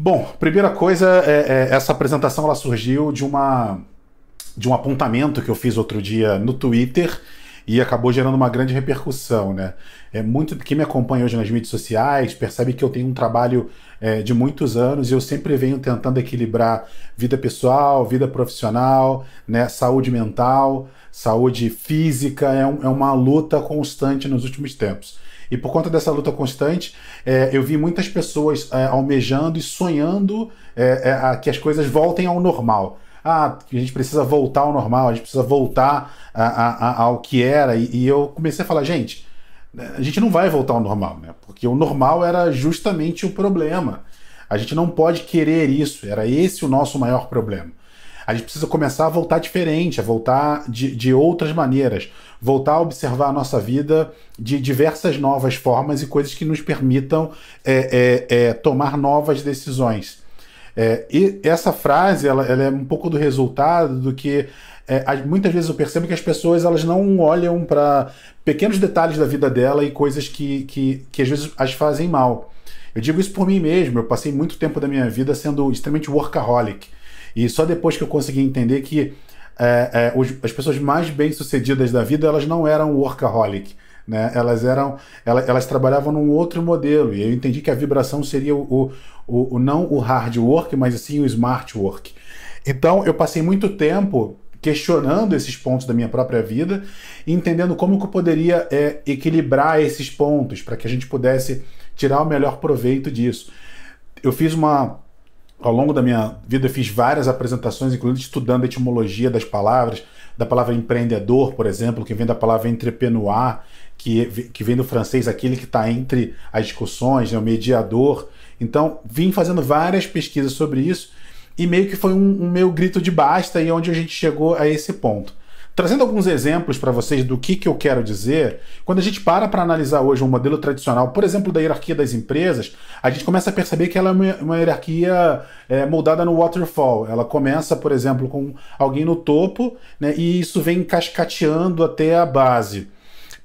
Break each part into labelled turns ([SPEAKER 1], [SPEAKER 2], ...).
[SPEAKER 1] Bom, primeira coisa, é, é, essa apresentação ela surgiu de, uma, de um apontamento que eu fiz outro dia no Twitter e acabou gerando uma grande repercussão, né? É muito quem me acompanha hoje nas mídias sociais percebe que eu tenho um trabalho é, de muitos anos e eu sempre venho tentando equilibrar vida pessoal, vida profissional, né? Saúde mental, saúde física é, um, é uma luta constante nos últimos tempos. E por conta dessa luta constante, é, eu vi muitas pessoas é, almejando e sonhando é, é, a, que as coisas voltem ao normal. Ah, a gente precisa voltar ao normal, a gente precisa voltar a, a, a, ao que era. E, e eu comecei a falar, gente, né, a gente não vai voltar ao normal, né? Porque o normal era justamente o problema. A gente não pode querer isso, era esse o nosso maior problema. A gente precisa começar a voltar diferente, a voltar de, de outras maneiras voltar a observar a nossa vida de diversas novas formas e coisas que nos permitam é, é, é, tomar novas decisões. É, e essa frase ela, ela, é um pouco do resultado do que é, muitas vezes eu percebo que as pessoas elas não olham para pequenos detalhes da vida dela e coisas que, que, que às vezes as fazem mal. Eu digo isso por mim mesmo, eu passei muito tempo da minha vida sendo extremamente workaholic. E só depois que eu consegui entender que é, é, os, as pessoas mais bem-sucedidas da vida, elas não eram workaholic. Né? Elas eram, elas, elas, trabalhavam num outro modelo e eu entendi que a vibração seria o, o, o não o hard work, mas sim o smart work. Então eu passei muito tempo questionando esses pontos da minha própria vida, e entendendo como que eu poderia é, equilibrar esses pontos para que a gente pudesse tirar o melhor proveito disso. Eu fiz uma ao longo da minha vida eu fiz várias apresentações, incluindo estudando a etimologia das palavras, da palavra empreendedor, por exemplo, que vem da palavra entrepenoir, que, é, que vem do francês aquele que está entre as discussões, né, o mediador. Então, vim fazendo várias pesquisas sobre isso e meio que foi um, um meu grito de basta e é onde a gente chegou a esse ponto trazendo alguns exemplos para vocês do que, que eu quero dizer, quando a gente para para analisar hoje um modelo tradicional, por exemplo, da hierarquia das empresas, a gente começa a perceber que ela é uma, uma hierarquia é, moldada no waterfall. Ela começa, por exemplo, com alguém no topo, né, e isso vem cascateando até a base.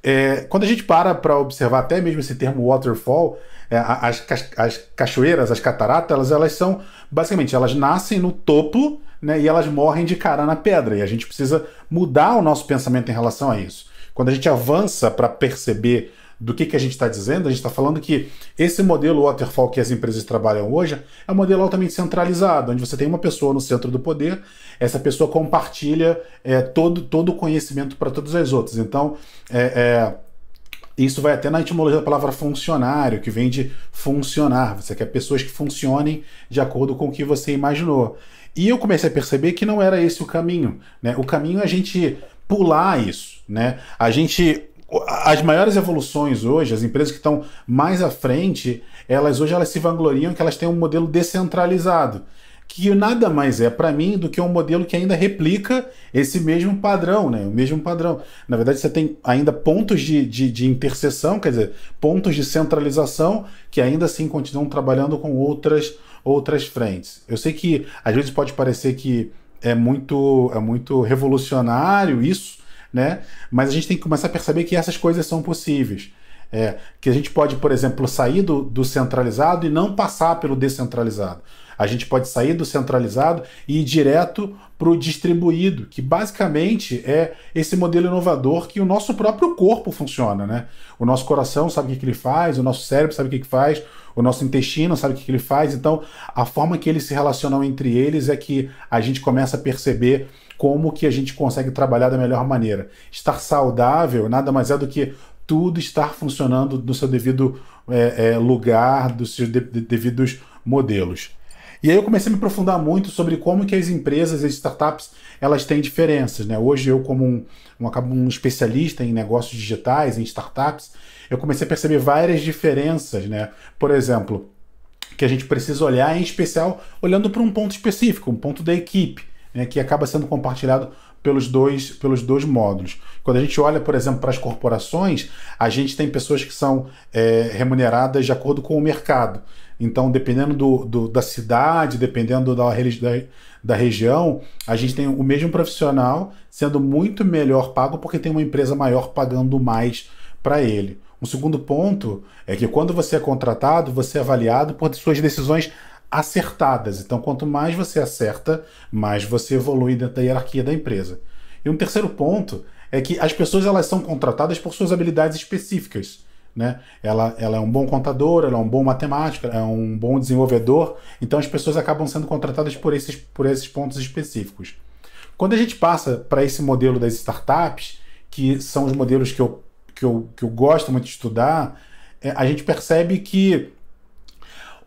[SPEAKER 1] É, quando a gente para para observar até mesmo esse termo waterfall, é, as, as cachoeiras, as cataratas, elas, elas são, basicamente, elas nascem no topo né, e elas morrem de cara na pedra. E a gente precisa mudar o nosso pensamento em relação a isso. Quando a gente avança para perceber do que, que a gente está dizendo, a gente está falando que esse modelo waterfall que as empresas trabalham hoje é um modelo altamente centralizado, onde você tem uma pessoa no centro do poder, essa pessoa compartilha é, todo, todo o conhecimento para todas as outras. Então, é, é, isso vai até na etimologia da palavra funcionário, que vem de funcionar. Você quer pessoas que funcionem de acordo com o que você imaginou. E eu comecei a perceber que não era esse o caminho. Né? O caminho é a gente pular isso. Né? A gente as maiores evoluções hoje, as empresas que estão mais à frente, elas hoje elas se vangloriam que elas têm um modelo descentralizado, que nada mais é para mim do que um modelo que ainda replica esse mesmo padrão, né? O mesmo padrão. Na verdade, você tem ainda pontos de, de, de interseção, quer dizer, pontos de centralização que ainda assim continuam trabalhando com outras outras frentes. Eu sei que às vezes pode parecer que é muito, é muito revolucionário isso, né? Mas a gente tem que começar a perceber que essas coisas são possíveis. É, que a gente pode, por exemplo, sair do, do centralizado e não passar pelo descentralizado. A gente pode sair do centralizado e ir direto para o distribuído, que basicamente é esse modelo inovador que o nosso próprio corpo funciona, né? O nosso coração sabe o que, que ele faz, o nosso cérebro sabe o que, que faz, o nosso intestino, sabe o que, que ele faz? Então, a forma que eles se relacionam entre eles é que a gente começa a perceber como que a gente consegue trabalhar da melhor maneira. Estar saudável nada mais é do que tudo estar funcionando no seu devido é, é, lugar, dos seus de, de, devidos modelos. E aí eu comecei a me aprofundar muito sobre como que as empresas e as startups elas têm diferenças, né? Hoje eu como um, um, um especialista em negócios digitais, em startups, eu comecei a perceber várias diferenças, né? Por exemplo, que a gente precisa olhar em especial olhando para um ponto específico, um ponto da equipe, né, que acaba sendo compartilhado pelos dois, pelos dois módulos. Quando a gente olha, por exemplo, para as corporações, a gente tem pessoas que são é, remuneradas de acordo com o mercado. Então, dependendo do, do, da cidade, dependendo da, da, da região, a gente tem o mesmo profissional sendo muito melhor pago porque tem uma empresa maior pagando mais para ele. Um segundo ponto é que quando você é contratado, você é avaliado por suas decisões acertadas. Então, quanto mais você acerta, mais você evolui dentro da hierarquia da empresa. E um terceiro ponto é que as pessoas elas são contratadas por suas habilidades específicas. Né? Ela, ela é um bom contador, ela é um bom matemático, é um bom desenvolvedor. Então as pessoas acabam sendo contratadas por esses, por esses pontos específicos. Quando a gente passa para esse modelo das startups, que são os modelos que eu, que eu, que eu gosto muito de estudar, é, a gente percebe que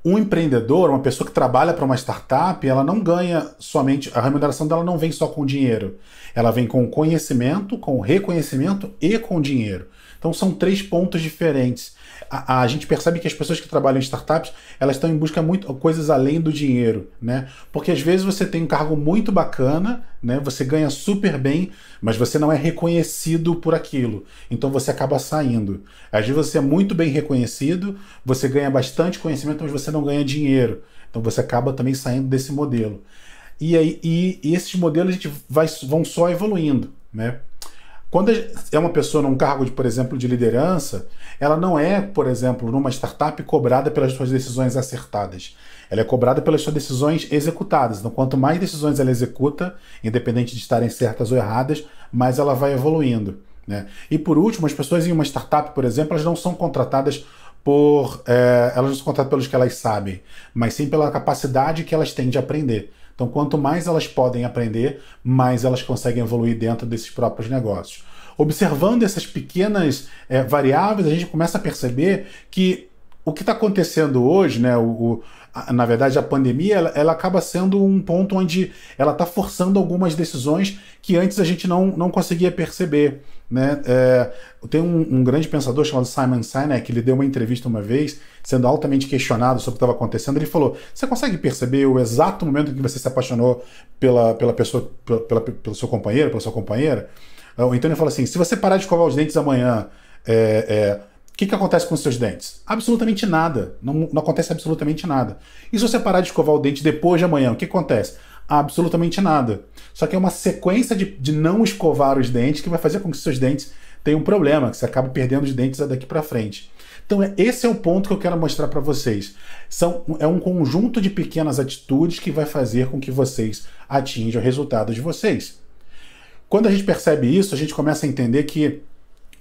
[SPEAKER 1] um empreendedor, uma pessoa que trabalha para uma startup, ela não ganha somente. A remuneração dela não vem só com dinheiro. Ela vem com conhecimento, com reconhecimento e com dinheiro. Então são três pontos diferentes a, a, gente percebe que as pessoas que trabalham em startups elas estão em busca muito coisas além do dinheiro, né? Porque às vezes você tem um cargo muito bacana, né? Você ganha super bem, mas você não é reconhecido por aquilo. Então você acaba saindo. Às vezes você é muito bem reconhecido, você ganha bastante conhecimento, mas você não ganha dinheiro. Então você acaba também saindo desse modelo. E, aí, e, e esses modelos a gente vai, vão só evoluindo, né? Quando é uma pessoa num cargo, de, por exemplo, de liderança, ela não é, por exemplo, numa startup cobrada pelas suas decisões acertadas. Ela é cobrada pelas suas decisões executadas. Então, quanto mais decisões ela executa, independente de estarem certas ou erradas, mais ela vai evoluindo. Né? E por último, as pessoas em uma startup, por exemplo, elas não são contratadas por. É, elas não são contratadas pelos que elas sabem, mas sim pela capacidade que elas têm de aprender. Então, quanto mais elas podem aprender, mais elas conseguem evoluir dentro desses próprios negócios. Observando essas pequenas é, variáveis, a gente começa a perceber que o que está acontecendo hoje, né? O, o a, na verdade, a pandemia ela, ela, acaba sendo um ponto onde ela está forçando algumas decisões que antes a gente não, não conseguia perceber. Né? É, tem um, um, grande pensador chamado Simon Sinek, ele deu uma entrevista uma vez, sendo altamente questionado sobre o que estava acontecendo. Ele falou: Você consegue perceber o exato momento em que você se apaixonou pela, pela pessoa, pela, pela, pelo seu companheiro, pela sua companheira? Então ah, ele fala assim: Se você parar de escovar os dentes amanhã, é, é o que, que acontece com os seus dentes? Absolutamente nada. Não, não acontece absolutamente nada. E se você parar de escovar o dente depois de amanhã, o que acontece? Absolutamente nada. Só que é uma sequência de, de não escovar os dentes que vai fazer com que seus dentes tenham um problema, que você acaba perdendo os dentes daqui para frente. Então, é, esse é o ponto que eu quero mostrar para vocês. São, é um conjunto de pequenas atitudes que vai fazer com que vocês atinjam o resultado de vocês. Quando a gente percebe isso, a gente começa a entender que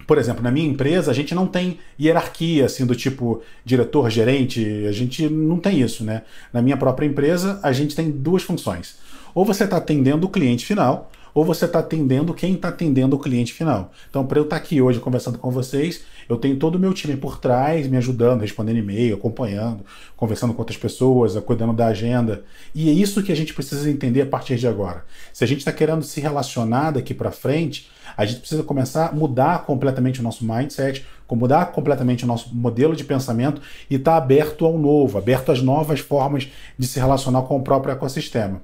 [SPEAKER 1] por exemplo, na minha empresa, a gente não tem hierarquia, assim, do tipo diretor, gerente, a gente não tem isso, né? Na minha própria empresa, a gente tem duas funções. Ou você está atendendo o cliente final, ou você está atendendo quem está atendendo o cliente final. Então, para eu estar tá aqui hoje conversando com vocês, eu tenho todo o meu time por trás, me ajudando, respondendo e-mail, acompanhando, conversando com outras pessoas, cuidando da agenda. E é isso que a gente precisa entender a partir de agora. Se a gente está querendo se relacionar daqui para frente, a gente precisa começar a mudar completamente o nosso mindset, mudar completamente o nosso modelo de pensamento e estar tá aberto ao novo, aberto às novas formas de se relacionar com o próprio ecossistema.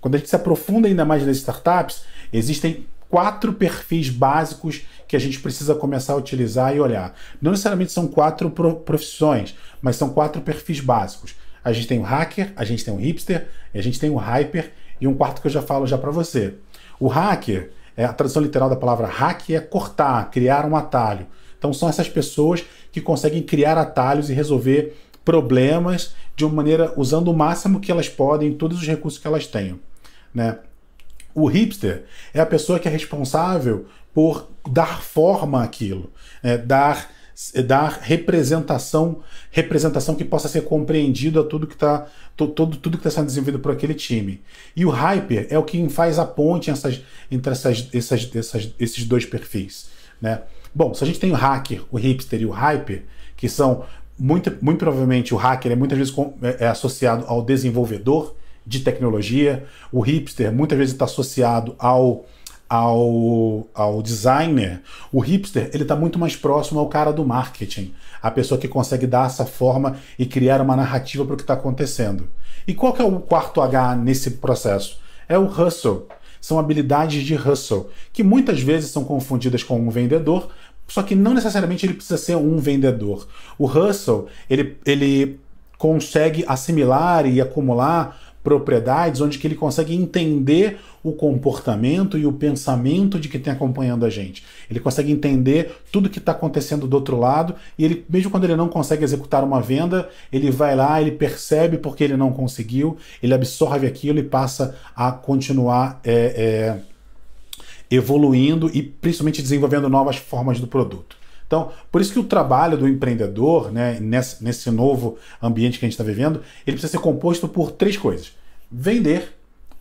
[SPEAKER 1] Quando a gente se aprofunda ainda mais nas startups, existem quatro perfis básicos que a gente precisa começar a utilizar e olhar. Não necessariamente são quatro profissões, mas são quatro perfis básicos. A gente tem o hacker, a gente tem o hipster, a gente tem o hyper e um quarto que eu já falo já para você. O hacker, é, a tradução literal da palavra hack é cortar, criar um atalho. Então são essas pessoas que conseguem criar atalhos e resolver problemas de uma maneira usando o máximo que elas podem, todos os recursos que elas têm né? O hipster é a pessoa que é responsável por dar forma àquilo, é, dar é, dar representação, representação que possa ser compreendida tudo que está todo tudo que está sendo desenvolvido por aquele time. E o hyper é o que faz a ponte essas, entre essas, essas, essas, esses dois perfis, né? Bom, se a gente tem o hacker, o hipster e o hyper, que são muito, muito provavelmente o hacker é muitas vezes é, é associado ao desenvolvedor, de tecnologia. O hipster muitas vezes está associado ao, ao, ao designer. O hipster ele está muito mais próximo ao cara do marketing, a pessoa que consegue dar essa forma e criar uma narrativa para o que está acontecendo. E qual que é o quarto H nesse processo? É o hustle. São habilidades de hustle, que muitas vezes são confundidas com um vendedor, só que não necessariamente ele precisa ser um vendedor. O hustle, ele, ele consegue assimilar e acumular propriedades, onde que ele consegue entender o comportamento e o pensamento de quem tem acompanhando a gente. Ele consegue entender tudo que está acontecendo do outro lado e ele, mesmo quando ele não consegue executar uma venda, ele vai lá, ele percebe porque ele não conseguiu, ele absorve aquilo e passa a continuar é, é, evoluindo e principalmente desenvolvendo novas formas do produto. Então, por isso que o trabalho do empreendedor, né, nesse, nesse novo ambiente que a gente está vivendo, ele precisa ser composto por três coisas: vender,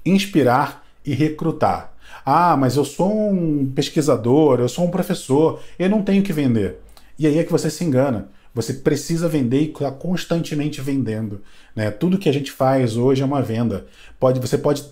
[SPEAKER 1] inspirar e recrutar. Ah, mas eu sou um pesquisador, eu sou um professor, eu não tenho que vender. E aí é que você se engana. Você precisa vender e está constantemente vendendo. Né? Tudo que a gente faz hoje é uma venda. Pode, você pode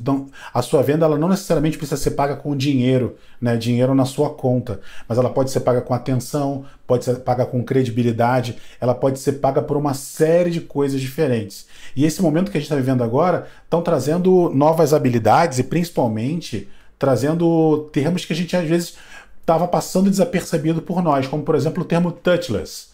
[SPEAKER 1] a sua venda ela não necessariamente precisa ser paga com dinheiro, né? dinheiro na sua conta, mas ela pode ser paga com atenção, pode ser paga com credibilidade, ela pode ser paga por uma série de coisas diferentes. E esse momento que a gente está vivendo agora estão trazendo novas habilidades e principalmente trazendo termos que a gente às vezes estava passando desapercebido por nós, como por exemplo o termo touchless.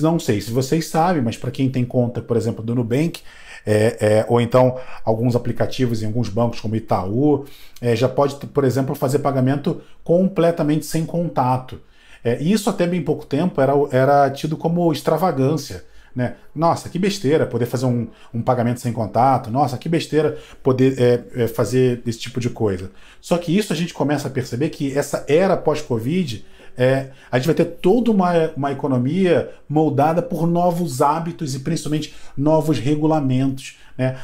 [SPEAKER 1] Não sei se vocês sabem, mas para quem tem conta, por exemplo, do Nubank, é, é, ou então alguns aplicativos em alguns bancos como Itaú, é, já pode, por exemplo, fazer pagamento completamente sem contato. É, isso até bem pouco tempo era, era tido como extravagância. Né? Nossa, que besteira poder fazer um, um, pagamento sem contato, nossa, que besteira poder é, é, fazer esse tipo de coisa. Só que isso a gente começa a perceber que essa era pós-Covid é, a gente vai ter toda uma, uma economia moldada por novos hábitos e principalmente novos regulamentos. Né?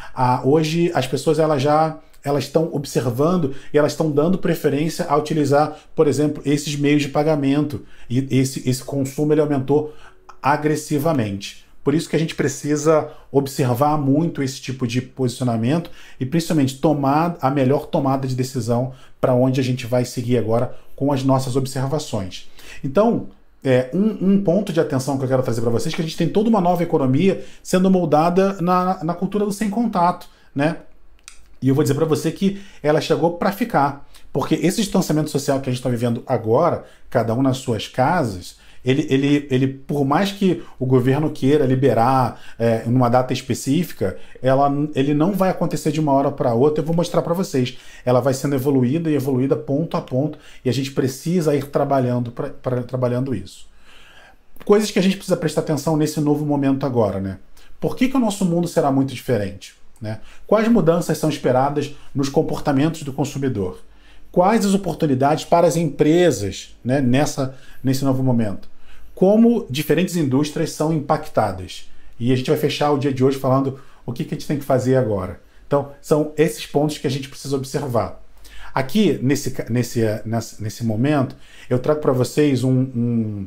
[SPEAKER 1] hoje as pessoas elas já elas estão observando e elas estão dando preferência a utilizar, por exemplo, esses meios de pagamento. E esse, esse consumo ele aumentou agressivamente. Por isso que a gente precisa observar muito esse tipo de posicionamento e principalmente tomar a melhor tomada de decisão para onde a gente vai seguir agora com as nossas observações. Então, é, um, um, ponto de atenção que eu quero trazer para vocês é que a gente tem toda uma nova economia sendo moldada na, na cultura do sem contato, né? E eu vou dizer para você que ela chegou para ficar, porque esse distanciamento social que a gente está vivendo agora, cada um nas suas casas, ele, ele, ele por mais que o governo queira liberar é, numa data específica, ela, ele não vai acontecer de uma hora para outra. Eu vou mostrar para vocês. Ela vai sendo evoluída e evoluída ponto a ponto, e a gente precisa ir trabalhando, para trabalhando isso. Coisas que a gente precisa prestar atenção nesse novo momento agora, né? Por que, que o nosso mundo será muito diferente? Né? Quais mudanças são esperadas nos comportamentos do consumidor? Quais as oportunidades para as empresas né, nessa, nesse novo momento? como diferentes indústrias são impactadas. E a gente vai fechar o dia de hoje falando o que, que a gente tem que fazer agora. Então, são esses pontos que a gente precisa observar. Aqui, nesse, nesse, eh, nesse momento, eu trago para vocês um, um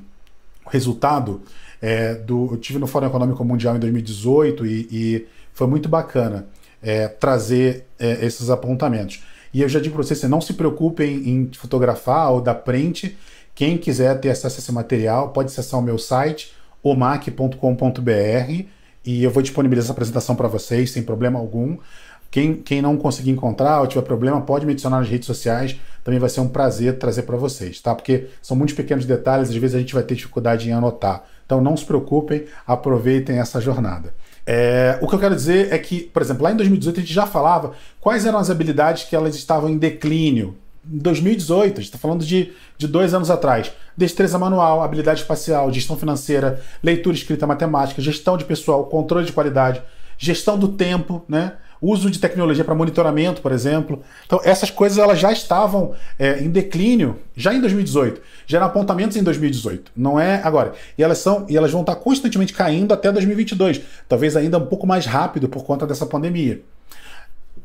[SPEAKER 1] resultado é, do. Eu tive no Fórum Econômico Mundial em 2018 e, e foi muito bacana é, trazer é, esses apontamentos. E eu já digo para vocês: assim, não se preocupem em fotografar ou dar print quem quiser ter acesso a esse material pode acessar o meu site, omac.com.br, e eu vou disponibilizar essa apresentação para vocês sem problema algum. Quem, quem não conseguir encontrar ou tiver problema, pode me adicionar nas redes sociais. Também vai ser um prazer trazer para vocês, tá? Porque são muitos pequenos detalhes, às vezes a gente vai ter dificuldade em anotar. Então não se preocupem, aproveitem essa jornada. É, o que eu quero dizer é que, por exemplo, lá em 2018 a gente já falava quais eram as habilidades que elas estavam em declínio 2018, a gente está falando de, de dois anos atrás. Destreza manual, habilidade espacial, gestão financeira, leitura escrita matemática, gestão de pessoal, controle de qualidade, gestão do tempo, né? uso de tecnologia para monitoramento, por exemplo. Então, essas coisas elas já estavam é, em declínio já em 2018. Já eram apontamentos em 2018, não é agora. E elas são e elas vão estar tá constantemente caindo até 2022, talvez ainda um pouco mais rápido por conta dessa pandemia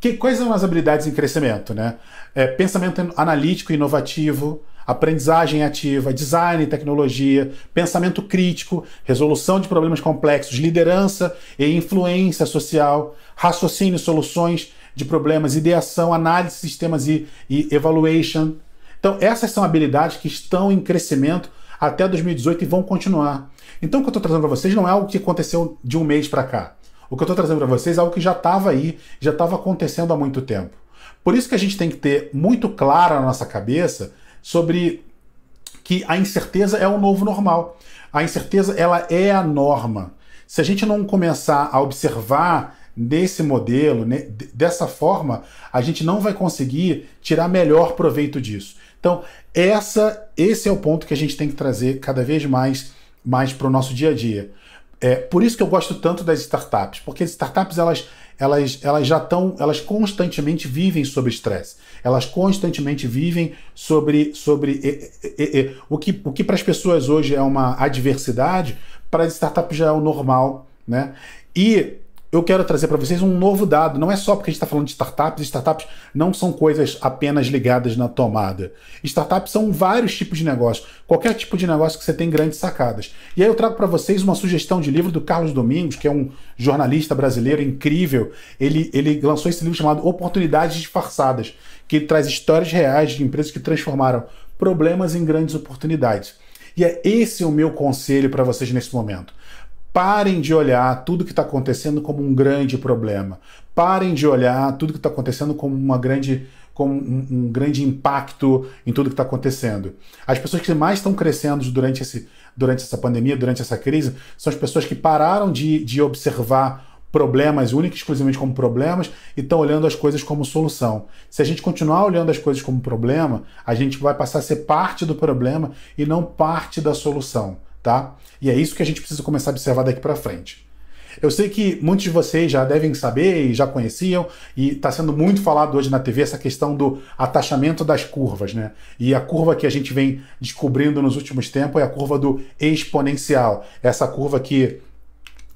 [SPEAKER 1] que, quais são as habilidades em crescimento, né? É, pensamento analítico e inovativo, aprendizagem ativa, design e tecnologia, pensamento crítico, resolução de problemas complexos, liderança e influência social, raciocínio e soluções de problemas, ideação, análise de sistemas e, e evaluation. Então, essas são habilidades que estão em crescimento até 2018 e vão continuar. Então, o que eu estou trazendo para vocês não é algo que aconteceu de um mês para cá. O que eu estou trazendo para vocês é algo que já estava aí, já estava acontecendo há muito tempo. Por isso que a gente tem que ter muito claro na nossa cabeça sobre que a incerteza é o novo normal. A incerteza ela é a norma. Se a gente não começar a observar nesse modelo, né, dessa forma, a gente não vai conseguir tirar melhor proveito disso. Então, essa, esse é o ponto que a gente tem que trazer cada vez mais, mais para o nosso dia a dia. É, por isso que eu gosto tanto das startups, porque as startups elas, elas, elas já estão, elas constantemente vivem sobre estresse, elas constantemente vivem sobre, sobre e, e, e, o que, o que para as pessoas hoje é uma adversidade, para as startups já é o normal, né? E eu quero trazer para vocês um novo dado. Não é só porque a gente está falando de startups. Startups não são coisas apenas ligadas na tomada. Startups são vários tipos de negócio. Qualquer tipo de negócio que você tem grandes sacadas. E aí eu trago para vocês uma sugestão de livro do Carlos Domingos, que é um jornalista brasileiro incrível. Ele, ele lançou esse livro chamado Oportunidades Disfarçadas, que traz histórias reais de empresas que transformaram problemas em grandes oportunidades. E é esse o meu conselho para vocês nesse momento. Parem de olhar tudo que está acontecendo como um grande problema. Parem de olhar tudo que está acontecendo como uma grande com um, um, grande impacto em tudo que está acontecendo. As pessoas que mais estão crescendo durante, esse, durante essa pandemia, durante essa crise, são as pessoas que pararam de, de observar problemas única e exclusivamente como problemas e estão olhando as coisas como solução. Se a gente continuar olhando as coisas como problema, a gente vai passar a ser parte do problema e não parte da solução tá? E é isso que a gente precisa começar a observar daqui para frente. Eu sei que muitos de vocês já devem saber e já conheciam, e está sendo muito falado hoje na TV essa questão do atachamento das curvas, né? E a curva que a gente vem descobrindo nos últimos tempos é a curva do exponencial, essa curva que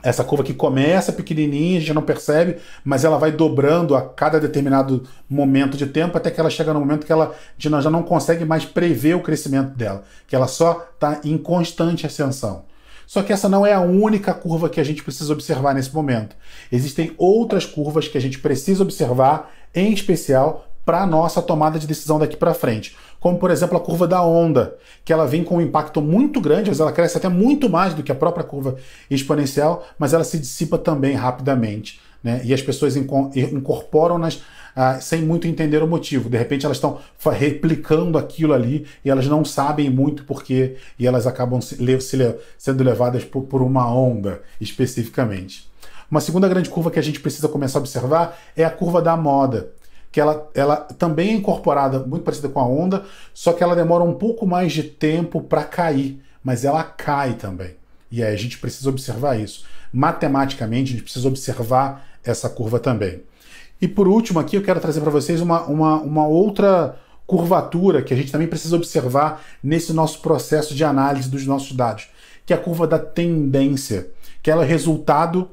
[SPEAKER 1] essa curva que começa pequenininha, a gente não percebe, mas ela vai dobrando a cada determinado momento de tempo até que ela chega no momento que ela já não consegue mais prever o crescimento dela, que ela só está em constante ascensão. Só que essa não é a única curva que a gente precisa observar nesse momento. Existem outras curvas que a gente precisa observar, em especial para a nossa tomada de decisão daqui para frente como por exemplo a curva da onda, que ela vem com um impacto muito grande, mas ela cresce até muito mais do que a própria curva exponencial, mas ela se dissipa também rapidamente. Né? E as pessoas incorporam-nas ah, sem muito entender o motivo. De repente elas estão replicando aquilo ali e elas não sabem muito porquê e elas acabam se, se, sendo levadas por, por uma onda especificamente. Uma segunda grande curva que a gente precisa começar a observar é a curva da moda que ela, ela também é incorporada, muito parecida com a onda, só que ela demora um pouco mais de tempo para cair, mas ela cai também. E aí a gente precisa observar isso. Matematicamente, a gente precisa observar essa curva também. E por último, aqui eu quero trazer para vocês uma, uma, uma outra curvatura que a gente também precisa observar nesse nosso processo de análise dos nossos dados, que é a curva da tendência, que ela é resultado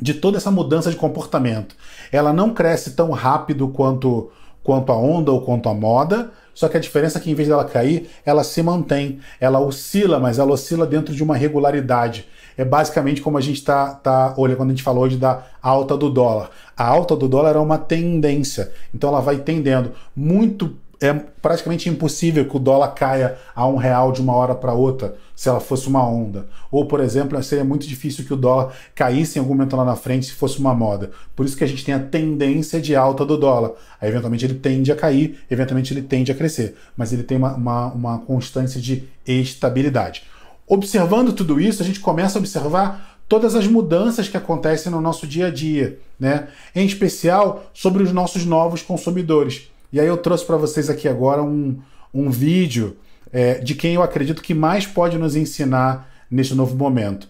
[SPEAKER 1] de toda essa mudança de comportamento. Ela não cresce tão rápido quanto, quanto a onda ou quanto a moda, só que a diferença é que em vez dela cair, ela se mantém, ela oscila, mas ela oscila dentro de uma regularidade. É basicamente como a gente está tá, olha quando a gente falou hoje da alta do dólar. A alta do dólar é uma tendência, então ela vai tendendo muito é praticamente impossível que o dólar caia a um real de uma hora para outra, se ela fosse uma onda. Ou, por exemplo, seria muito difícil que o dólar caísse em algum momento lá na frente se fosse uma moda. Por isso que a gente tem a tendência de alta do dólar. Aí, eventualmente, ele tende a cair, eventualmente, ele tende a crescer. Mas ele tem uma, uma, uma constância de estabilidade. Observando tudo isso, a gente começa a observar todas as mudanças que acontecem no nosso dia a dia, né? em especial sobre os nossos novos consumidores e aí eu trouxe para vocês aqui agora um, um vídeo é, de quem eu acredito que mais pode nos ensinar neste novo momento.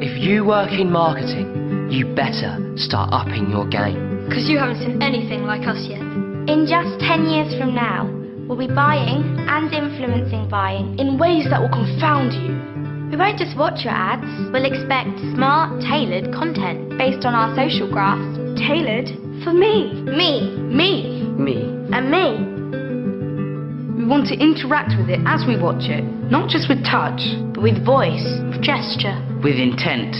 [SPEAKER 1] If you work in marketing, you better start upping your game. Because you haven't seen anything like us yet. In just 10 years from now, we'll be buying and influencing buying in ways that will confound you. We won't just watch your ads, we'll expect smart, tailored content based on our social graphs. Tailored For me. Me. Me. Me. And me. We want to interact with it as we watch it, not just with touch, but with voice, with gesture, with intent.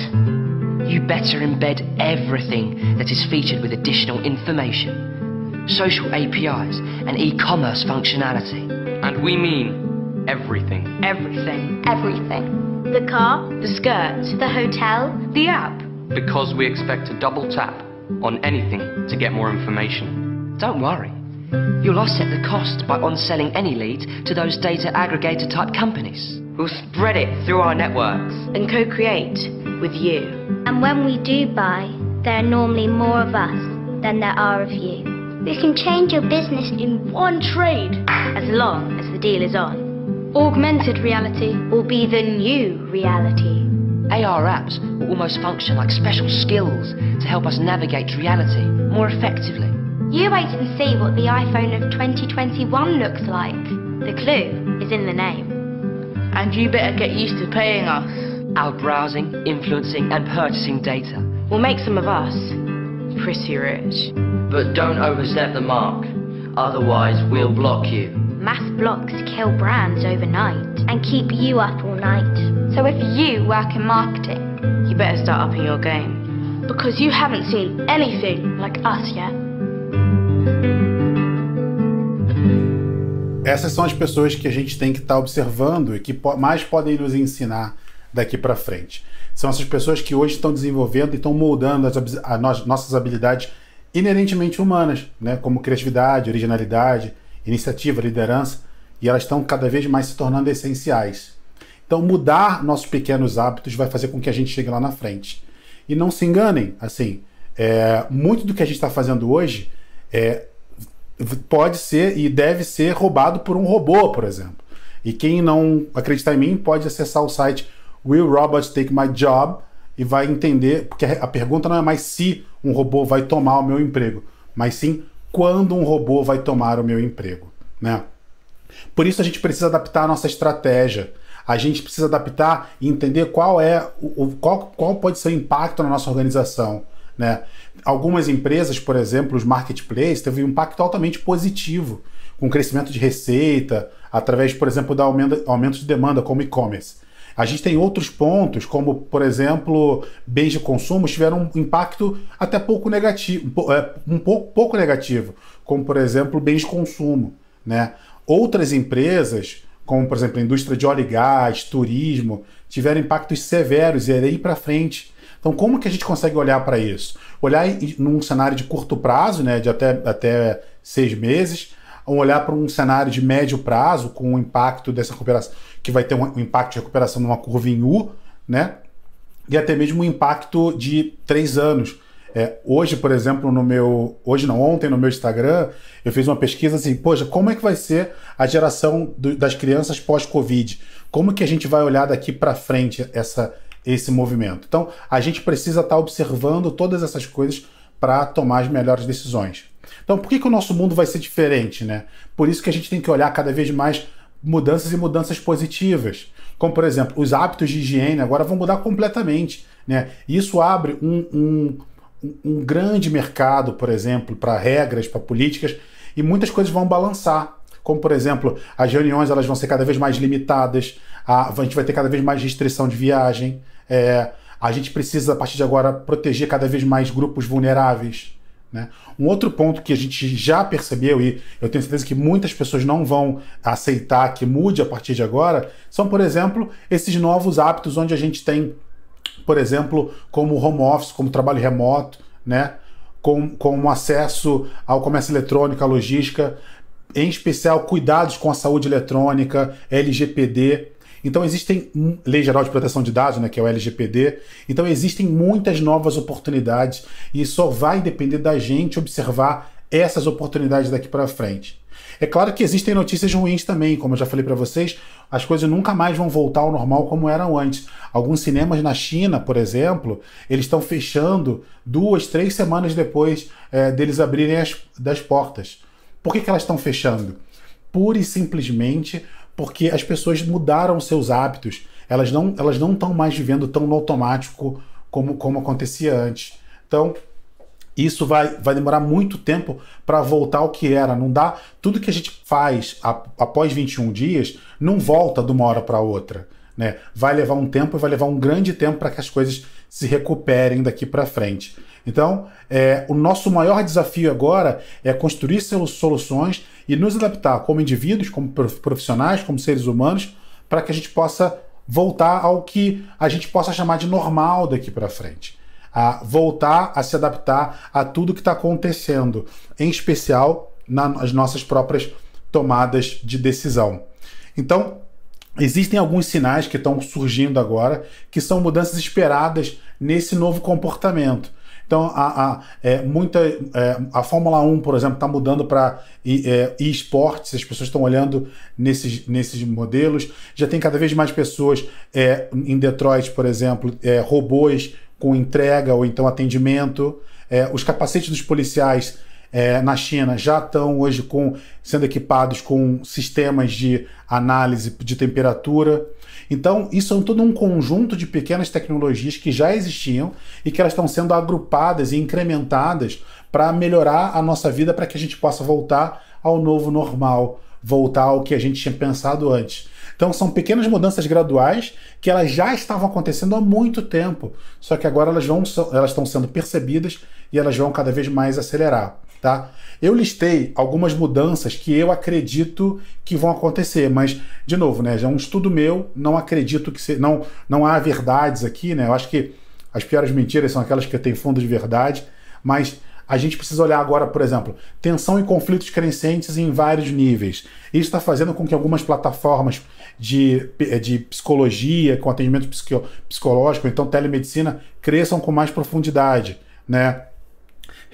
[SPEAKER 1] You better embed everything that is featured with additional information, social APIs, and e-commerce functionality. And we mean everything. Everything. Everything. The car, the skirt, the hotel, the app. Because we expect a double tap on anything to get more information. Don't worry. You'll offset the cost by on-selling any lead to those data aggregator type companies. We'll spread it through our networks. And co-create with you. And when we do buy, there are normally more of us than there are of you. We can change your business in one trade. As long as the deal is on. Augmented reality will be the new reality. AR apps will almost function like special skills to help us navigate reality more effectively. You wait and see what the iPhone of 2021 looks like. The clue is in the name. And you better get used to paying us. Our browsing, influencing, and purchasing data will make some of us pretty rich. But don't overstep the mark. Otherwise, we'll block you. Mass blocks kill brands overnight and keep you up all night. So if you work in marketing, you better start upping your game. Because you haven't seen anything like us yet. Essas são as pessoas que a gente tem que estar tá observando e que mais podem nos ensinar daqui para frente. São essas pessoas que hoje estão desenvolvendo e estão moldando as, as nossas habilidades inerentemente humanas, né, como criatividade, originalidade, iniciativa, liderança, e elas estão cada vez mais se tornando essenciais. Então, mudar nossos pequenos hábitos vai fazer com que a gente chegue lá na frente. E não se enganem, assim, é, muito do que a gente está fazendo hoje é, pode ser e deve ser roubado por um robô, por exemplo. E quem não acreditar em mim pode acessar o site Will Robots Take My Job? e vai entender, porque a pergunta não é mais se um robô vai tomar o meu emprego, mas sim quando um robô vai tomar o meu emprego, né? Por isso a gente precisa adaptar a nossa estratégia. A gente precisa adaptar e entender qual é o qual, qual pode ser o impacto na nossa organização, né? Algumas empresas, por exemplo, os marketplaces, teve um impacto altamente positivo com crescimento de receita através, por exemplo, da aumento, aumento de demanda como e-commerce. A gente tem outros pontos, como, por exemplo, bens de consumo tiveram um impacto até pouco negativo, um é, pouco, pouco negativo, como, por exemplo, bens de consumo. Né? Outras empresas, como, por exemplo, a indústria de óleo e gás, turismo, tiveram impactos severos e aí para frente. Então, como que a gente consegue olhar para isso? Olhar num cenário de curto prazo, né, de até, até seis meses, ou olhar para um cenário de médio prazo, com o impacto dessa recuperação que vai ter um, impacto de recuperação numa curva em U, né? E até mesmo um impacto de três anos. É, hoje, por exemplo, no meu. Hoje não, ontem no meu Instagram, eu fiz uma pesquisa assim, poxa, como é que vai ser a geração do, das crianças pós-Covid? Como que a gente vai olhar daqui para frente essa, esse movimento? Então, a gente precisa estar tá observando todas essas coisas para tomar as melhores decisões. Então, por que, que o nosso mundo vai ser diferente, né? Por isso que a gente tem que olhar cada vez mais mudanças e mudanças positivas. Como, por exemplo, os hábitos de higiene agora vão mudar completamente. Né? Isso abre um, um, um grande mercado, por exemplo, para regras, para políticas, e muitas coisas vão balançar. Como, por exemplo, as reuniões elas vão ser cada vez mais limitadas, a, a gente vai ter cada vez mais restrição de viagem, é, a gente precisa, a partir de agora, proteger cada vez mais grupos vulneráveis. Né? Um outro ponto que a gente já percebeu, e eu tenho certeza que muitas pessoas não vão aceitar que mude a partir de agora, são, por exemplo, esses novos hábitos onde a gente tem, por exemplo, como home office, como trabalho remoto, né? com, com acesso ao comércio eletrônico, à logística, em especial cuidados com a saúde eletrônica, LGPD. Então existem Lei Geral de Proteção de Dados, né, que é o LGPD. Então existem muitas novas oportunidades e só vai depender da gente observar essas oportunidades daqui para frente. É claro que existem notícias ruins também, como eu já falei para vocês, as coisas nunca mais vão voltar ao normal como eram antes. Alguns cinemas na China, por exemplo, eles estão fechando duas, três semanas depois é, deles abrirem as das portas. Por que, que elas estão fechando? Pura e simplesmente porque as pessoas mudaram seus hábitos. Elas não elas não estão mais vivendo tão no automático como, como acontecia antes. Então, isso vai, vai demorar muito tempo para voltar ao que era. Não dá. Tudo que a gente faz após 21 dias não volta de uma hora para outra. Né? Vai levar um tempo e vai levar um grande tempo para que as coisas se recuperem daqui para frente. Então, é, o nosso maior desafio agora é construir soluções e nos adaptar como indivíduos, como profissionais, como seres humanos, para que a gente possa voltar ao que a gente possa chamar de normal daqui para frente. A voltar a se adaptar a tudo que está acontecendo, em especial nas nossas próprias tomadas de decisão. Então, existem alguns sinais que estão surgindo agora que são mudanças esperadas nesse novo comportamento. Então, a, a, é, muita, é, a Fórmula 1, por exemplo, está mudando para e é, esportes, as pessoas estão olhando nesses, nesses modelos. Já tem cada vez mais pessoas é, em Detroit, por exemplo, é, robôs com entrega ou então atendimento. os capacetes dos policiais é, na China já estão hoje com, sendo equipados com sistemas de análise de temperatura. Então, isso é todo um conjunto de pequenas tecnologias que já existiam e que elas estão sendo agrupadas e incrementadas para melhorar a nossa vida, para que a gente possa voltar ao novo normal, voltar ao que a gente tinha pensado antes. Então são pequenas mudanças graduais que elas já estavam acontecendo há muito tempo, só que agora elas vão elas estão sendo percebidas e elas vão cada vez mais acelerar tá? Eu listei algumas mudanças que eu acredito que vão acontecer, mas de novo, né, já é um estudo meu, não acredito que se, não não há verdades aqui, né? Eu acho que as piores mentiras são aquelas que têm fundo de verdade, mas a gente precisa olhar agora, por exemplo, tensão e conflitos crescentes em vários níveis. Isso está fazendo com que algumas plataformas de, de psicologia, com atendimento psico, psicológico, então telemedicina, cresçam com mais profundidade, né?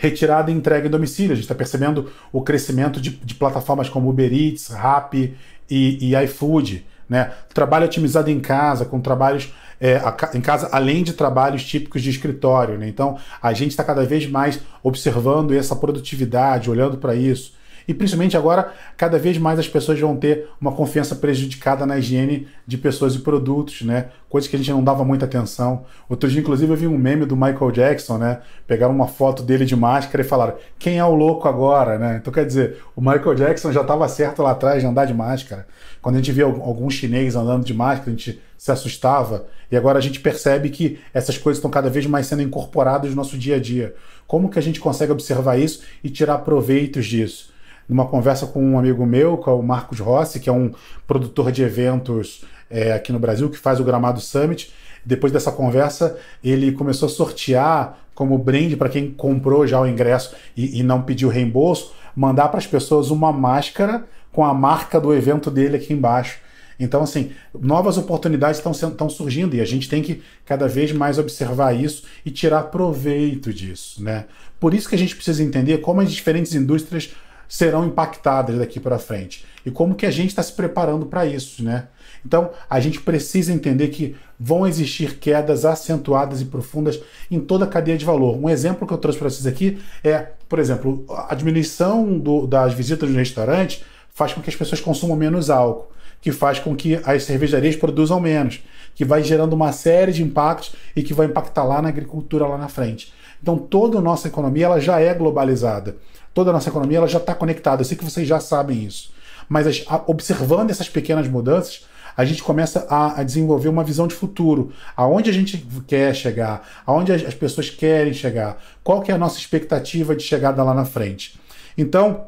[SPEAKER 1] retirada e entrega em domicílio. A gente está percebendo o crescimento de, de, plataformas como Uber Eats, Rappi e, e iFood. Né? Trabalho otimizado em casa, com trabalhos é, em casa, além de trabalhos típicos de escritório. Né? Então, a gente está cada vez mais observando essa produtividade, olhando para isso. E principalmente agora, cada vez mais as pessoas vão ter uma confiança prejudicada na higiene de pessoas e produtos, né? Coisa que a gente não dava muita atenção. Outro dia, inclusive, eu vi um meme do Michael Jackson, né? Pegaram uma foto dele de máscara e falaram: quem é o louco agora, né? Então, quer dizer, o Michael Jackson já estava certo lá atrás de andar de máscara. Quando a gente via algum chinês andando de máscara, a gente se assustava. E agora a gente percebe que essas coisas estão cada vez mais sendo incorporadas no nosso dia a dia. Como que a gente consegue observar isso e tirar proveitos disso? numa conversa com um amigo meu, com é o Marcos Rossi, que é um produtor de eventos é, aqui no Brasil, que faz o Gramado Summit. Depois dessa conversa, ele começou a sortear como brinde para quem comprou já o ingresso e, e não pediu reembolso, mandar para as pessoas uma máscara com a marca do evento dele aqui embaixo. Então, assim, novas oportunidades estão surgindo e a gente tem que cada vez mais observar isso e tirar proveito disso, né? Por isso que a gente precisa entender como as diferentes indústrias serão impactadas daqui para frente e como que a gente está se preparando para isso, né? Então, a gente precisa entender que vão existir quedas acentuadas e profundas em toda a cadeia de valor. Um exemplo que eu trouxe para vocês aqui é, por exemplo, a diminuição do, das visitas no restaurante faz com que as pessoas consumam menos álcool, que faz com que as cervejarias produzam menos, que vai gerando uma série de impactos e que vai impactar lá na agricultura lá na frente. Então, toda a nossa economia ela já é globalizada toda a nossa economia ela já está conectada. Eu sei que vocês já sabem isso. Mas as, a, observando essas pequenas mudanças, a gente começa a, a, desenvolver uma visão de futuro, aonde a gente quer chegar, aonde as, as pessoas querem chegar, qual que é a nossa expectativa de chegada lá na frente. Então,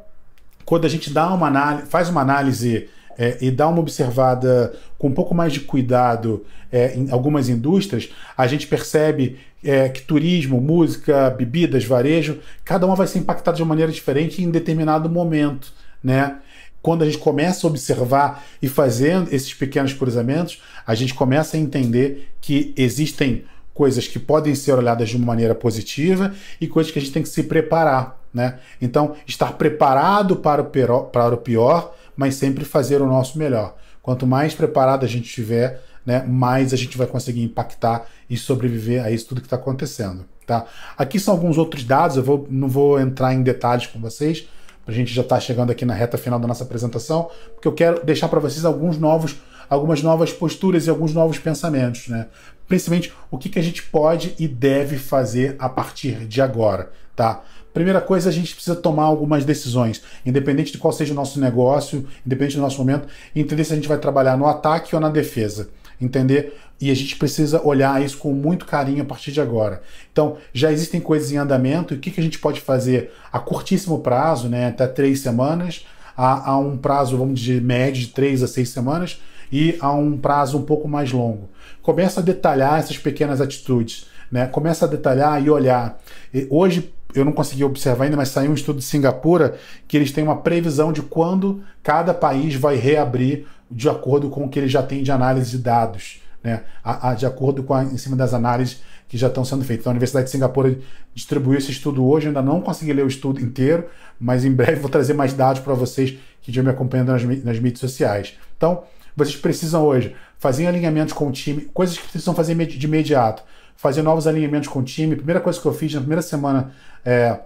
[SPEAKER 1] quando a gente dá uma análise, faz uma análise é, e dá uma observada com um pouco mais de cuidado é, em algumas indústrias, a gente percebe é, que turismo, música, bebidas, varejo, cada uma vai ser impactada de uma maneira diferente em determinado momento, né? Quando a gente começa a observar e fazendo esses pequenos cruzamentos, a gente começa a entender que existem coisas que podem ser olhadas de uma maneira positiva e coisas que a gente tem que se preparar, né? Então, estar preparado para o pior, para o pior mas sempre fazer o nosso melhor. Quanto mais preparado a gente estiver, né, mais a gente vai conseguir impactar e sobreviver a isso tudo que está acontecendo. Tá? Aqui são alguns outros dados, eu vou, não vou entrar em detalhes com vocês, a gente já está chegando aqui na reta final da nossa apresentação, porque eu quero deixar para vocês alguns novos, algumas novas posturas e alguns novos pensamentos, né? Principalmente o que, que a gente pode e deve fazer a partir de agora, tá? Primeira coisa, a gente precisa tomar algumas decisões, independente de qual seja o nosso negócio, independente do nosso momento, entender se a gente vai trabalhar no ataque ou na defesa entender? E a gente precisa olhar isso com muito carinho a partir de agora. Então, já existem coisas em andamento, e o que, a gente pode fazer a curtíssimo prazo, né, até três semanas, a, a um prazo, vamos dizer, médio de três a seis semanas, e a um prazo um pouco mais longo. Começa a detalhar essas pequenas atitudes, né? Começa a detalhar e olhar. E hoje, eu não consegui observar ainda, mas saiu um estudo de Singapura que eles têm uma previsão de quando cada país vai reabrir de acordo com o que ele já tem de análise de dados, né? A, a, de acordo com a, em cima das análises que já estão sendo feitas. Então, a Universidade de Singapura distribuiu esse estudo hoje, ainda não consegui ler o estudo inteiro, mas em breve vou trazer mais dados para vocês que já me acompanhando nas, nas mídias sociais. Então, vocês precisam hoje fazer alinhamentos com o time, coisas que precisam fazer de imediato, fazer novos alinhamentos com o time. primeira coisa que eu fiz na primeira semana é,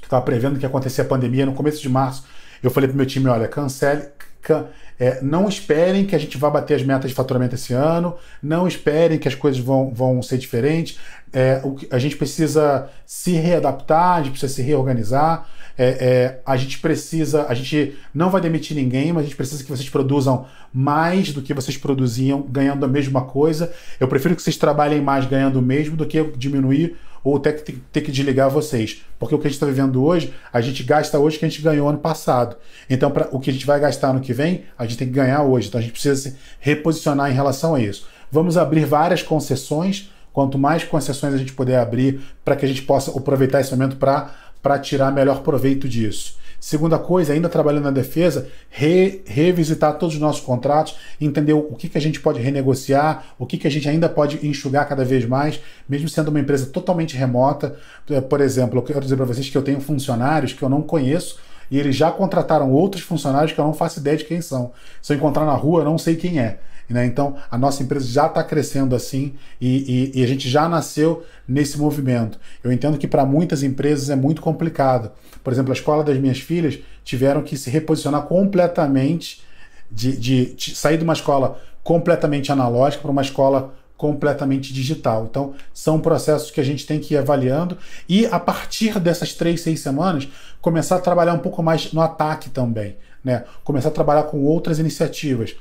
[SPEAKER 1] que estava prevendo que ia acontecer a pandemia, no começo de março, eu falei para o meu time: olha, cancele, can, é, não esperem que a gente vá bater as metas de faturamento esse ano, não esperem que as coisas vão, vão ser diferentes. É, o, a gente precisa se readaptar, a gente precisa se reorganizar, é, é, a gente precisa, a gente não vai demitir ninguém, mas a gente precisa que vocês produzam mais do que vocês produziam ganhando a mesma coisa. Eu prefiro que vocês trabalhem mais ganhando o mesmo do que diminuir ou até ter, ter que desligar vocês. Porque o que a gente está vivendo hoje, a gente gasta hoje o que a gente ganhou ano passado. Então, pra, o que a gente vai gastar no que vem, a gente tem que ganhar hoje. Então, a gente precisa se reposicionar em relação a isso. Vamos abrir várias concessões. Quanto mais concessões a gente puder abrir para que a gente possa aproveitar esse momento para tirar melhor proveito disso. Segunda coisa, ainda trabalhando na defesa, re, revisitar todos os nossos contratos, entender o que, que a gente pode renegociar, o que, que a gente ainda pode enxugar cada vez mais, mesmo sendo uma empresa totalmente remota. É, por exemplo, eu quero dizer para vocês que eu tenho funcionários que eu não conheço e eles já contrataram outros funcionários que eu não faço ideia de quem são. Se eu encontrar na rua, eu não sei quem é. Né? Então, a nossa empresa já está crescendo assim e, e, e, a gente já nasceu nesse movimento. Eu entendo que para muitas empresas é muito complicado. Por exemplo, a escola das minhas filhas tiveram que se reposicionar completamente de, de, de sair de uma escola completamente analógica para uma escola completamente digital. Então, são processos que a gente tem que ir avaliando e, a partir dessas três, seis semanas, começar a trabalhar um pouco mais no ataque também. Né? Começar a trabalhar com outras iniciativas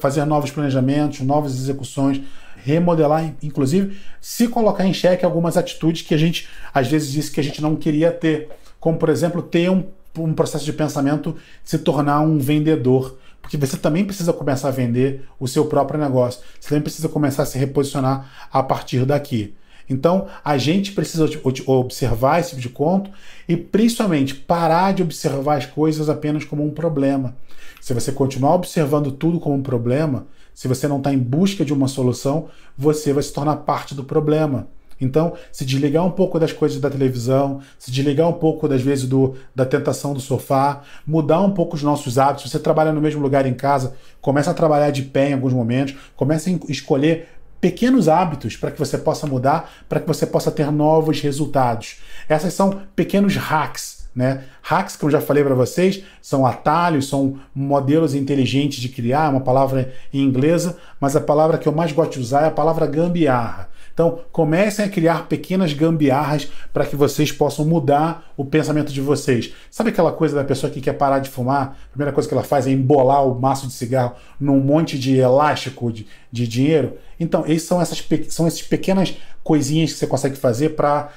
[SPEAKER 1] fazer novos planejamentos, novas execuções, remodelar, inclusive, se colocar em xeque algumas atitudes que a gente às vezes disse que a gente não queria ter, como por exemplo, ter um, um processo de pensamento se tornar um vendedor. Porque você também precisa começar a vender o seu próprio negócio. Você também precisa começar a se reposicionar a partir daqui. Então, a gente precisa observar esse tipo de conto e, principalmente, parar de observar as coisas apenas como um problema. Se você continuar observando tudo como um problema, se você não está em busca de uma solução, você vai se tornar parte do problema. Então, se desligar um pouco das coisas da televisão, se desligar um pouco das vezes do, da tentação do sofá, mudar um pouco os nossos hábitos. Se você trabalha no mesmo lugar em casa, começa a trabalhar de pé em alguns momentos, começa a escolher pequenos hábitos para que você possa mudar, para que você possa ter novos resultados. Essas são pequenos hacks. Né? Hacks, como já falei para vocês, são atalhos, são modelos inteligentes de criar, uma palavra em inglesa, mas a palavra que eu mais gosto de usar é a palavra gambiarra. Então, comecem a criar pequenas gambiarras para que vocês possam mudar o pensamento de vocês. Sabe aquela coisa da pessoa que quer parar de fumar? A primeira coisa que ela faz é embolar o maço de cigarro num monte de elástico de, de dinheiro? Então, esses são essas, são esses pequenas coisinhas que você consegue fazer para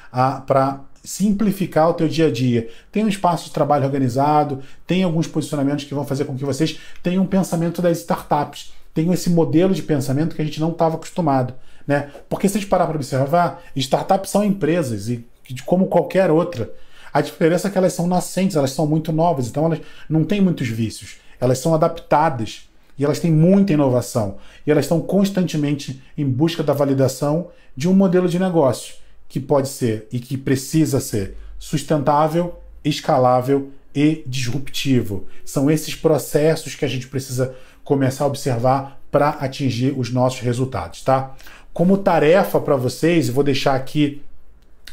[SPEAKER 1] simplificar o teu dia a dia. Tem um espaço de trabalho organizado, Tem alguns posicionamentos que vão fazer com que vocês tenham um pensamento das startups, tenham esse modelo de pensamento que a gente não estava acostumado. Né? Porque se a gente parar para observar, startups são empresas, e como qualquer outra. A diferença é que elas são nascentes, elas são muito novas, então elas não têm muitos vícios. Elas são adaptadas e elas têm muita inovação. E elas estão constantemente em busca da validação de um modelo de negócio que pode ser e que precisa ser sustentável, escalável e disruptivo. São esses processos que a gente precisa começar a observar para atingir os nossos resultados, tá? como tarefa para vocês, vou deixar aqui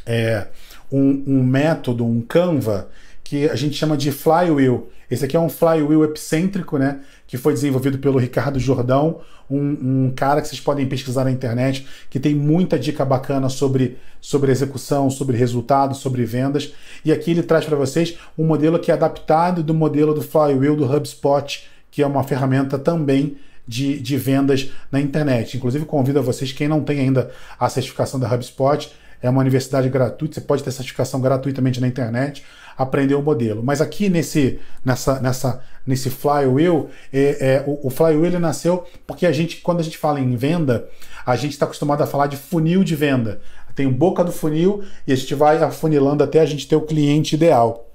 [SPEAKER 1] é, um, um método, um Canva, que a gente chama de flywheel. Esse aqui é um flywheel epicêntrico, né? Que foi desenvolvido pelo Ricardo Jordão, um, um, cara que vocês podem pesquisar na internet, que tem muita dica bacana sobre, sobre execução, sobre resultados, sobre vendas. E aqui ele traz para vocês um modelo que é adaptado do modelo do flywheel do HubSpot, que é uma ferramenta também de, de vendas na internet. Inclusive, convido a vocês, quem não tem ainda a certificação da HubSpot, é uma universidade gratuita, você pode ter certificação gratuitamente na internet, aprender o modelo. Mas aqui nesse, nessa, nessa, nesse flywheel, é, é, o, o flywheel ele nasceu porque a gente, quando a gente fala em venda, a gente está acostumado a falar de funil de venda. Tem boca do funil e a gente vai afunilando até a gente ter o cliente ideal.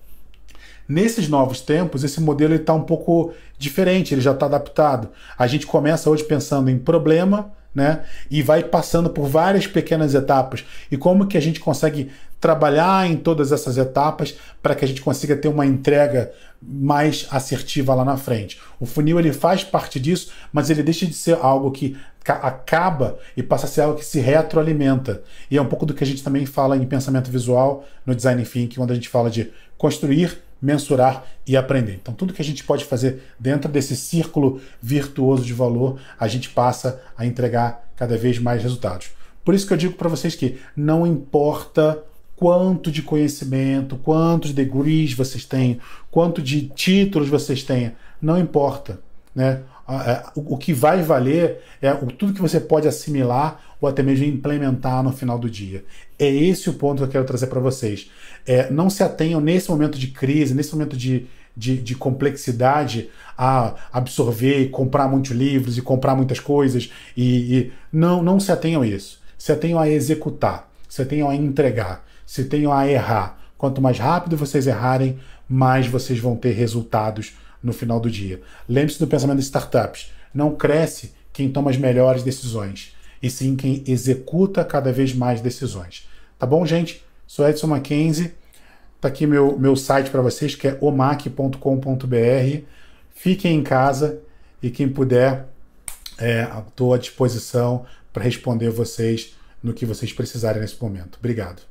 [SPEAKER 1] Nesses novos tempos, esse modelo está um pouco diferente, ele já está adaptado. A gente começa hoje pensando em problema, né? E vai passando por várias pequenas etapas. E como que a gente consegue trabalhar em todas essas etapas para que a gente consiga ter uma entrega mais assertiva lá na frente. O funil ele faz parte disso, mas ele deixa de ser algo que acaba e passa a ser algo que se retroalimenta. E é um pouco do que a gente também fala em pensamento visual no design thinking, quando a gente fala de construir mensurar e aprender. Então, tudo que a gente pode fazer dentro desse círculo virtuoso de valor, a gente passa a entregar cada vez mais resultados. Por isso que eu digo para vocês que não importa quanto de conhecimento, quantos degrees vocês têm, quanto de títulos vocês têm, não importa, né? O que vai valer é tudo que você pode assimilar ou até mesmo implementar no final do dia. É esse o ponto que eu quero trazer para vocês. É, não se atenham nesse momento de crise, nesse momento de, de, de, complexidade a absorver, comprar muitos livros e comprar muitas coisas. E, e não, não se atenham a isso. Se atenham a executar, se atenham a entregar, se atenham a errar. Quanto mais rápido vocês errarem, mais vocês vão ter resultados no final do dia. Lembre-se do pensamento de startups. Não cresce quem toma as melhores decisões e sim quem executa cada vez mais decisões. Tá bom, gente? Sou Edson Mackenzie. Tá aqui meu, meu site para vocês, que é omac.com.br. Fiquem em casa e quem puder, estou é, à disposição para responder vocês no que vocês precisarem nesse momento. Obrigado.